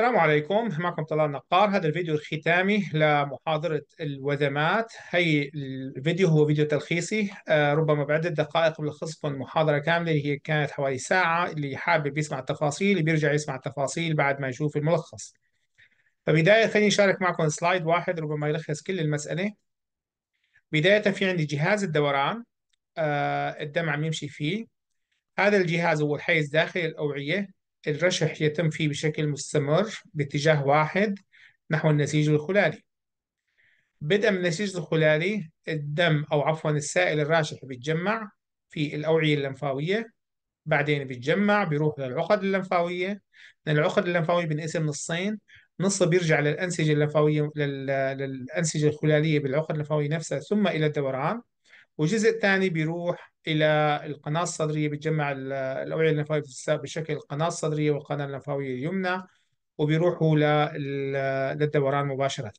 السلام عليكم معكم طلال نقار هذا الفيديو الختامي لمحاضرة الوذمات هي الفيديو هو فيديو تلخيصي آه، ربما بعدة دقائق بلخصكم المحاضرة محاضرة كاملة هي كانت حوالي ساعة اللي حابب يسمع التفاصيل بيرجع يسمع التفاصيل بعد ما يشوف الملخص فبداية خليني أشارك معكم سلايد واحد ربما يلخص كل المسألة بداية في عندي جهاز الدوران آه، الدم عم يمشي فيه هذا الجهاز هو الحيز داخل الأوعية الرشح يتم فيه بشكل مستمر باتجاه واحد نحو النسيج الخلالي بدءا من النسيج الخلالي الدم أو عفوا السائل الراشح بيتجمع في الأوعية اللمفاوية بعدين بيتجمع بيروح للعقد اللمفاوية لأن العقد اللمفاوية بنقسم نصين نص بيرجع للأنسجة اللمفاوية للأنسجة الخلالية بالعقد اللمفاوية نفسها ثم إلى الدوران وجزء ثاني بيروح الى القناه الصدريه بتجمع الاوعيه الليمفاويه بشكل القناه الصدريه والقناه اللمفاويه اليمنى وبيروحوا للدوران مباشره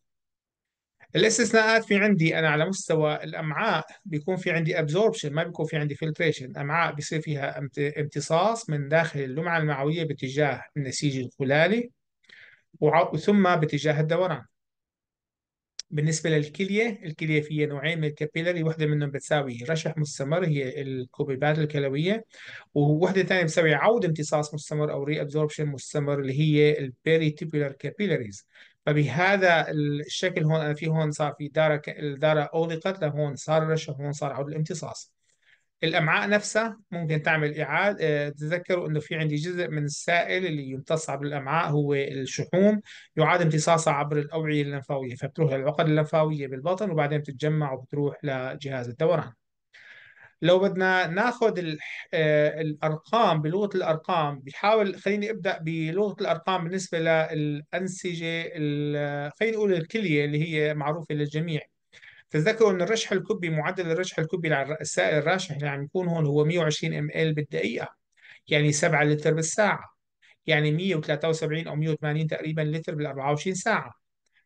الاستثناءات في عندي انا على مستوى الامعاء بيكون في عندي ابزوربشن ما بيكون في عندي فلتريشن امعاء بيصير فيها امتصاص من داخل اللمعه المعويه باتجاه النسيج الخلالي وثم باتجاه الدوران بالنسبة للكلية الكلية فيها نوعين من الكابيلاري واحدة منهم بتساوي رشح مستمر هي الكوبيبات الكلوية وواحدة ثانية بتساوي عودة امتصاص مستمر أو ريأبزوربشن مستمر اللي هي البيري تيبولار كابيلاريز فبهذا الشكل هون أنا في هون صار في دارة الدارة أغلقت لهون صار رشح هون صار عود الامتصاص الامعاء نفسها ممكن تعمل اعاده آه، تذكروا انه في عندي جزء من السائل اللي يمتص عبر الامعاء هو الشحوم يعاد امتصاصها عبر الاوعيه اللمفاويه فبتروح للعقد اللمفاويه بالبطن وبعدين بتتجمع وبتروح لجهاز الدوران لو بدنا ناخذ آه، الارقام بلغه الارقام بحاول خليني ابدا بلغه الارقام بالنسبه للانسجه خليني اقول الكليه اللي هي معروفه للجميع تذكروا أن الرشح الكبي معدل الرشح الكبي للسائل الراشح اللي عم يكون هون هو 120 ام ال بالدقيقة يعني 7 لتر بالساعة يعني 173 أو 180 تقريبا لتر بال 24 ساعة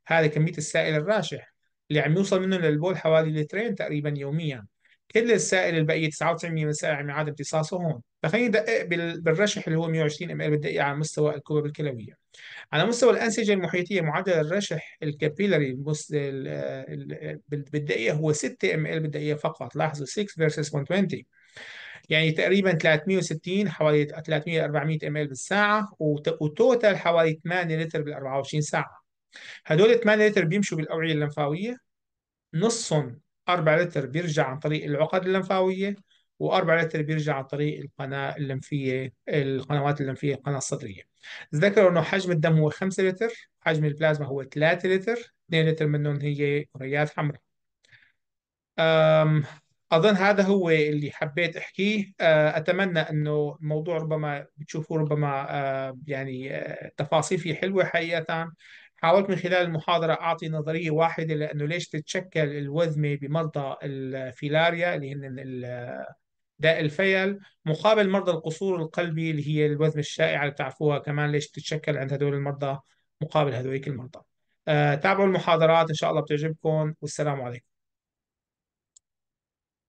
هذا كمية السائل الراشح اللي عم يوصل منه للبول حوالي لترين تقريبا يوميا كل السائل البقية 99% من السائل عم يعاد امتصاصه هون فخليني دقق بالرشح اللي هو 120 ام ال بالدقيقة على مستوى الكوبب الكلوية على مستوى الأنسجة المحيطية معدل الرشح الكابيلاري بالدقيقة هو 6 ام ال بالدقيقة فقط لاحظوا 6 فيرسس 120 يعني تقريبا 360 حوالي 300 400 ام ال بالساعة وتوتال حوالي 8 لتر بال 24 ساعة هدول 8 لتر بيمشوا بالأوعية اللمفاوية نصهم 4 لتر بيرجع عن طريق العقد اللمفاوية واربع لتر بيرجع عن طريق القناه اللمفيه القنوات اللمفيه القناه الصدريه ذكروا انه حجم الدم هو 5 لتر حجم البلازما هو 3 لتر 2 لتر منهم هي كريات حمراء اظن هذا هو اللي حبيت احكيه أه، اتمنى انه الموضوع ربما بتشوفوه ربما أه، يعني أه، تفاصيل فيه حلوه حقيقه حاولت من خلال المحاضرة أعطي نظرية واحدة لأنه ليش تتشكل الوذمة بمرضى الفيلاريا اللي هن داء الفيل مقابل مرضى القصور القلبي اللي هي الوزن الشائع اللي بتعرفوها كمان ليش تتشكل عند هدول المرضى مقابل هذويك المرضى آه تابعوا المحاضرات إن شاء الله بتعجبكم والسلام عليكم